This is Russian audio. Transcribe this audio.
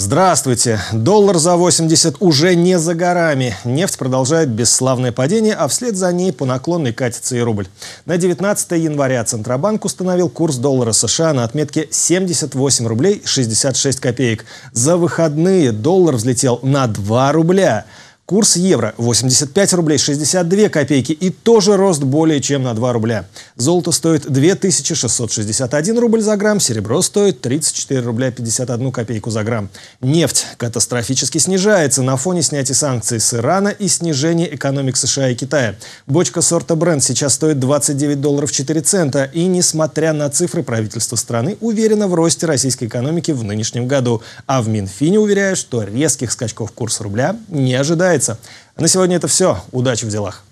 Здравствуйте! Доллар за 80 уже не за горами. Нефть продолжает бесславное падение, а вслед за ней по наклонной катится и рубль. На 19 января Центробанк установил курс доллара США на отметке 78 рублей 66 копеек. За выходные доллар взлетел на 2 рубля – Курс евро 85 рублей 62 копейки и тоже рост более чем на 2 рубля. Золото стоит 2661 рубль за грамм, серебро стоит 34 рубля 51 копейку за грамм. Нефть катастрофически снижается на фоне снятия санкций с Ирана и снижения экономик США и Китая. Бочка сорта Brent сейчас стоит 29 долларов 4 цента и, несмотря на цифры, правительства страны уверено в росте российской экономики в нынешнем году. А в Минфине уверяют, что резких скачков курса рубля не ожидается получается. На сегодня это все. Удачи в делах.